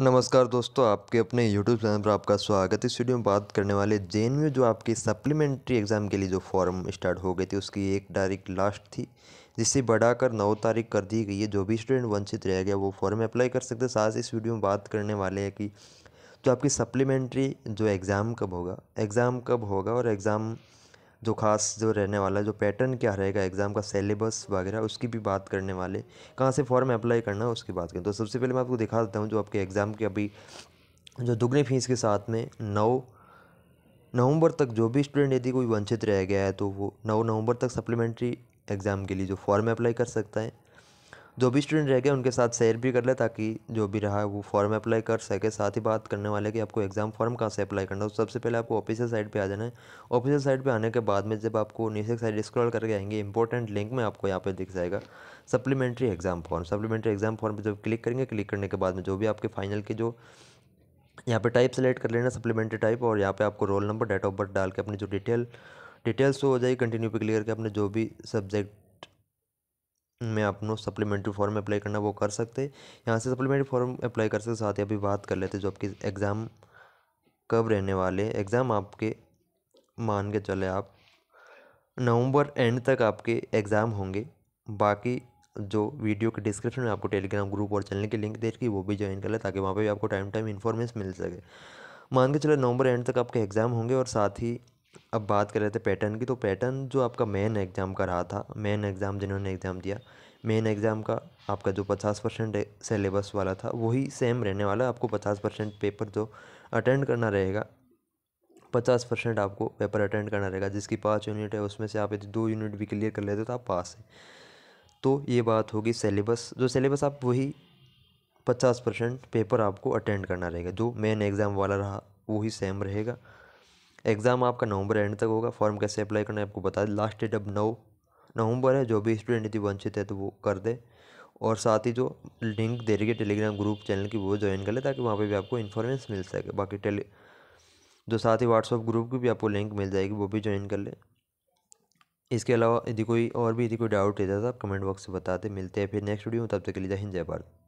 नमस्कार दोस्तों आपके अपने YouTube चैनल पर आपका स्वागत है इस वीडियो में बात करने वाले जे जो आपकी सप्लीमेंट्री एग्ज़ाम के लिए जो फॉर्म स्टार्ट हो गई थी उसकी एक तारीख लास्ट थी जिससे बढ़ाकर नौ तारीख कर दी गई है जो भी स्टूडेंट वंचित रह गया वो फॉर्म अप्लाई कर सकते साथ साथ इस वीडियो में बात करने वाले हैं कि जो आपकी सप्लीमेंट्री जो एग्ज़ाम कब होगा एग्ज़ाम कब होगा और एग्ज़ाम जो खास जो रहने वाला है जो पैटर्न क्या रहेगा एग्ज़ाम का सिलेबस वगैरह उसकी भी बात करने वाले कहाँ से फॉर्म अप्लाई करना है उसकी बात करें तो सबसे पहले मैं आपको दिखा देता हूँ जो आपके एग्ज़ाम के अभी जो दुगने फीस के साथ में नौ नवंबर तक जो भी स्टूडेंट यदि कोई वंचित रह गया है तो वो नौ नवंबर तक सप्लीमेंट्री एग्ज़ाम के लिए जो फॉर्म अप्लाई कर सकता है जो भी स्टूडेंट रह गए उनके साथ शेयर भी कर ले ताकि जो भी रहा है वो फॉर्म अप्लाई कर सके साथ ही बात करने वाले कि आपको एग्ज़ाम फॉर्म कहाँ से अप्लाई करना है तो सबसे पहले आपको ऑफिसियल साइट पे आ जाना है ऑफिशियल साइट पे आने के बाद में जब आपको नीचे साइड स्क्रॉल करके आएंगे इंपॉर्टेंट लिंक में आपको यहाँ पर दिख जाएगा supplementary exam form supplementary exam form पर जब क्लिक करेंगे क्लिक करने के बाद में जो भी आपके फाइनल के जो यहाँ पे टाइप सेलेक्ट कर लेना सप्लीमेंट्री टाइप और यहाँ पे आपको roll number date of birth डाल के अपनी जो डिटेल डिटेल्स हो जाएगी कंटिन्यू पे क्लियर के अपने जो भी सब्जेक्ट में आप सप्लीमेंट्री फॉर्म अप्लाई करना वो कर सकते यहाँ से सप्लीमेंट्री फॉर्म अप्लाई कर सकते साथ ही अभी बात कर लेते जो आपके एग्ज़ाम कब रहने वाले एग्ज़ाम आपके मान के चले आप नवंबर एंड तक आपके एग्ज़ाम होंगे बाकी जो वीडियो के डिस्क्रिप्शन में आपको टेलीग्राम ग्रुप और चैनल की लिंक रखी वो भी ज्वाइन कर ले ताकि वहाँ पे भी आपको टाइम टाइम इन्फॉर्मेशन मिल सके मान के चले नवंबर एंड तक आपके एग्ज़ाम होंगे और साथ ही अब बात कर रहे थे पैटर्न की तो पैटर्न जो आपका मेन एग्ज़ाम का रहा था मेन एग्ज़ाम जिन्होंने एग्ज़ाम दिया मेन एग्ज़ाम का आपका जो पचास परसेंट सेलेबस वाला था वही सेम रहने वाला आपको पचास परसेंट पेपर जो अटेंड करना रहेगा पचास परसेंट आपको पेपर अटेंड करना रहेगा जिसकी पाँच यूनिट है उसमें से आप यदि दो यूनिट भी क्लियर कर लेते तो आप पास हैं तो ये बात होगी सिलेबस जो सेलेबस आप वही पचास परसेंट पेपर आपको अटेंड करना रहेगा जो मेन एग्ज़ाम वाला रहा वही सेम रहेगा एग्ज़ाम आपका नवंबर एंड तक होगा फॉर्म कैसे अप्लाई करना है आपको बता दें लास्ट डेट अब नौ नवंबर है जो भी स्टूडेंट यदि वंचित है तो वो कर दे और साथ ही जो लिंक दे रही है टेलीग्राम ग्रुप चैनल की वो ज्वाइन कर ले ताकि वहाँ पर भी आपको इन्फॉर्मेंस मिल सके बाकी टेली जो साथ ही व्हाट्सअप ग्रुप की भी आपको लिंक मिल जाएगी वो भी ज्वाइन कर ले इसके अलावा यदि कोई और भी यदि कोई डाउट रहता है तो आप कमेंट बॉक्स से बताते मिलते हैं फिर नेक्स्ट वीडियो में तब तक के लिए जय हिंद जय भारत